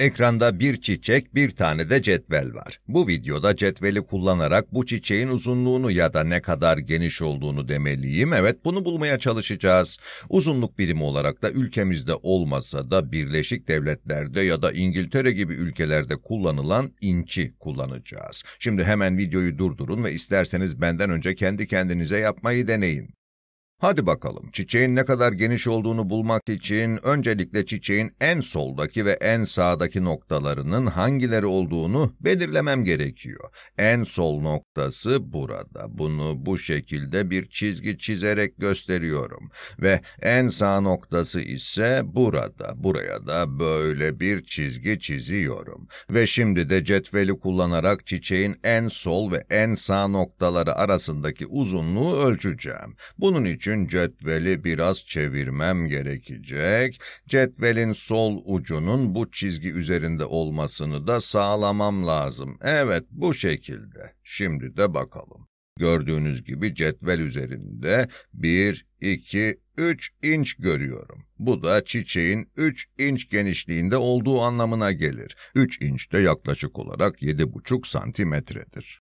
Ekranda bir çiçek, bir tane de cetvel var. Bu videoda cetveli kullanarak bu çiçeğin uzunluğunu ya da ne kadar geniş olduğunu demeliyim. Evet, bunu bulmaya çalışacağız. Uzunluk birimi olarak da ülkemizde olmasa da Birleşik Devletler'de ya da İngiltere gibi ülkelerde kullanılan inçi kullanacağız. Şimdi hemen videoyu durdurun ve isterseniz benden önce kendi kendinize yapmayı deneyin. Hadi bakalım çiçeğin ne kadar geniş olduğunu bulmak için öncelikle çiçeğin en soldaki ve en sağdaki noktalarının hangileri olduğunu belirlemem gerekiyor. En sol noktası burada. Bunu bu şekilde bir çizgi çizerek gösteriyorum. Ve en sağ noktası ise burada. Buraya da böyle bir çizgi çiziyorum. Ve şimdi de cetveli kullanarak çiçeğin en sol ve en sağ noktaları arasındaki uzunluğu ölçeceğim. Bunun için için cetveli biraz çevirmem gerekecek. Cetvelin sol ucunun bu çizgi üzerinde olmasını da sağlamam lazım. Evet bu şekilde. Şimdi de bakalım. Gördüğünüz gibi cetvel üzerinde 1, 2, 3 inç görüyorum. Bu da çiçeğin 3 inç genişliğinde olduğu anlamına gelir. 3 inç de yaklaşık olarak 7,5 santimetredir.